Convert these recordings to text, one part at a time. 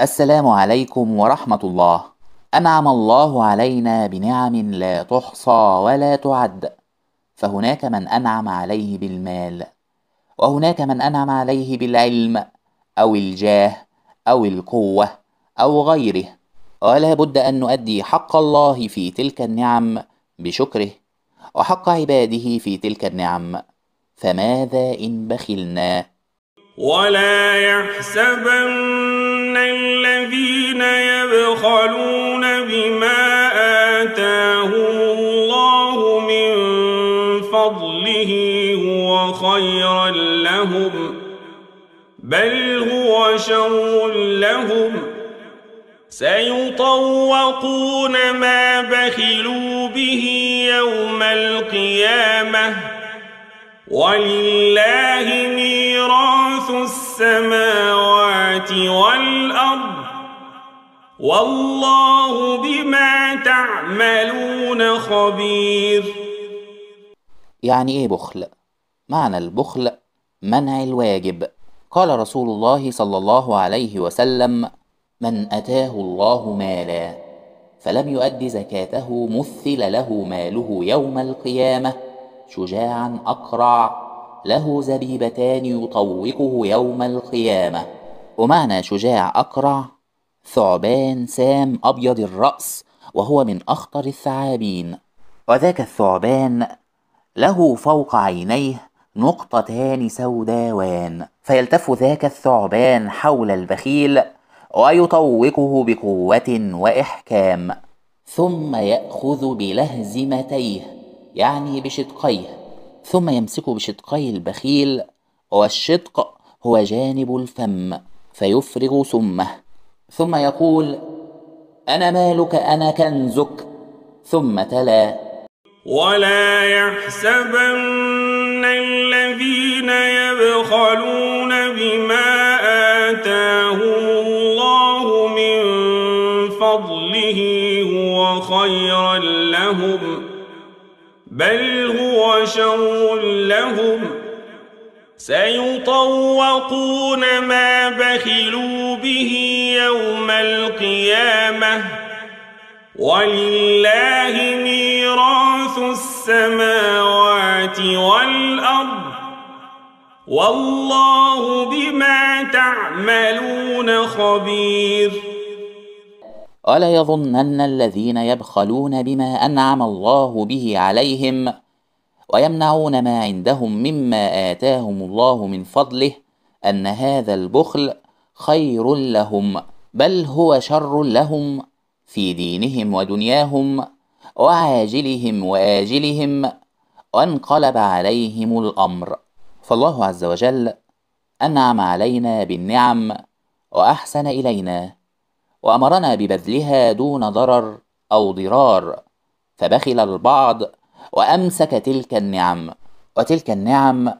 السلام عليكم ورحمة الله أنعم الله علينا بنعم لا تحصى ولا تعد فهناك من أنعم عليه بالمال وهناك من أنعم عليه بالعلم أو الجاه أو القوة أو غيره ولا بد أن نؤدي حق الله في تلك النعم بشكره وحق عباده في تلك النعم فماذا إن بخلنا ولا يحسبن الذين يبخلون بما آتاهم الله من فضله هو خيرا لهم بل هو شر لهم سيطوقون ما بخلوا به يوم القيامة ولله ميراث السماوات والأرض والله بما تعملون خبير يعني ايه بخل معنى البخل منع الواجب قال رسول الله صلى الله عليه وسلم من اتاه الله مالا فلم يؤد زكاته مثل له ماله يوم القيامه شجاعا اقرع له زبيبتان يطوقه يوم القيامه ومعنى شجاع اقرع ثعبان سام أبيض الرأس وهو من أخطر الثعابين وذاك الثعبان له فوق عينيه نقطتان سوداوان فيلتف ذاك الثعبان حول البخيل ويطوقه بقوة وإحكام ثم يأخذ بلهزمتيه يعني بشدقيه ثم يمسك بشدقي البخيل والشدق هو جانب الفم فيفرغ سمه ثم يقول انا مالك انا كنزك ثم تلا ولا يحسبن الذين يبخلون بما آتاهم الله من فضله هو خيرا لهم بل هو شر لهم سيطوقون ما بخلوا به يوم القيامة ولله ميراث السماوات والأرض والله بما تعملون خبير ألا يظنن الذين يبخلون بما أنعم الله به عليهم ويمنعون ما عندهم مما آتاهم الله من فضله أن هذا البخل خير لهم بل هو شر لهم في دينهم ودنياهم وعاجلهم واجلهم وانقلب عليهم الامر فالله عز وجل انعم علينا بالنعم واحسن الينا وامرنا ببذلها دون ضرر او ضرار فبخل البعض وامسك تلك النعم وتلك النعم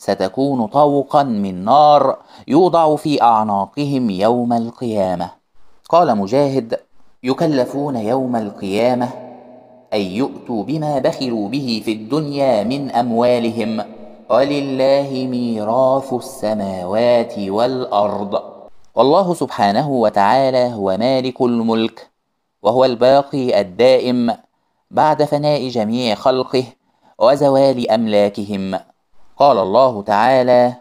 ستكون طوقا من نار يوضع في اعناقهم يوم القيامه قال مجاهد يكلفون يوم القيامه ان يؤتوا بما بخلوا به في الدنيا من اموالهم ولله ميراث السماوات والارض والله سبحانه وتعالى هو مالك الملك وهو الباقي الدائم بعد فناء جميع خلقه وزوال املاكهم قال الله تعالى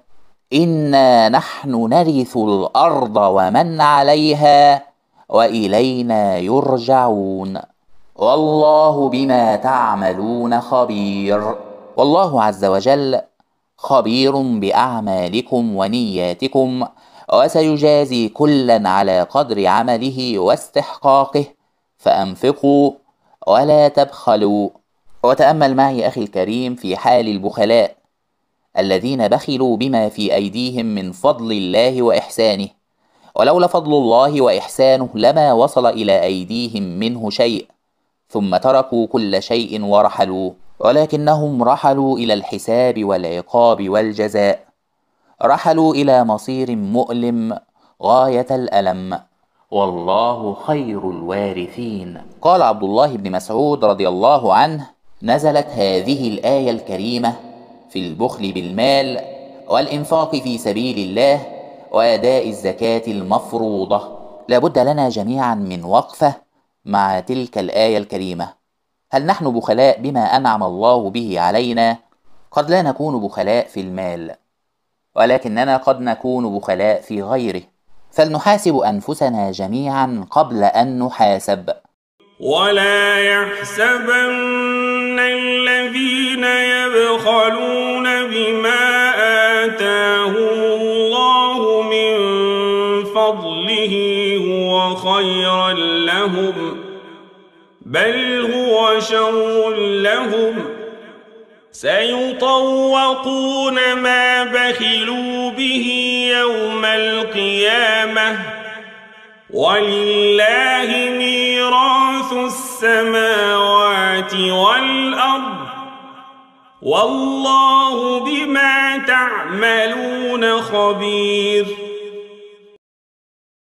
انا نحن نرث الارض ومن عليها والينا يرجعون والله بما تعملون خبير والله عز وجل خبير باعمالكم ونياتكم وسيجازي كلا على قدر عمله واستحقاقه فانفقوا ولا تبخلوا وتامل معي اخي الكريم في حال البخلاء الذين بخلوا بما في أيديهم من فضل الله وإحسانه ولولا فضل الله وإحسانه لما وصل إلى أيديهم منه شيء ثم تركوا كل شيء ورحلوا ولكنهم رحلوا إلى الحساب والعقاب والجزاء رحلوا إلى مصير مؤلم غاية الألم والله خير الوارثين قال عبد الله بن مسعود رضي الله عنه نزلت هذه الآية الكريمة في البخل بالمال والإنفاق في سبيل الله وأداء الزكاة المفروضة لابد لنا جميعا من وقفة مع تلك الآية الكريمة هل نحن بخلاء بما أنعم الله به علينا؟ قد لا نكون بخلاء في المال ولكننا قد نكون بخلاء في غيره فلنحاسب أنفسنا جميعا قبل أن نحاسب ولا يحسبن إن الذين يبخلون بما آتاهم الله من فضله هو خيرا لهم بل هو شر لهم سيطوقون ما بخلوا به يوم القيامة ولله ميراث السماوات السَّمَاوَاتِ وَالْأَرْضِ وَاللَّهُ بِمَا تَعْمَلُونَ خَبِيرٌ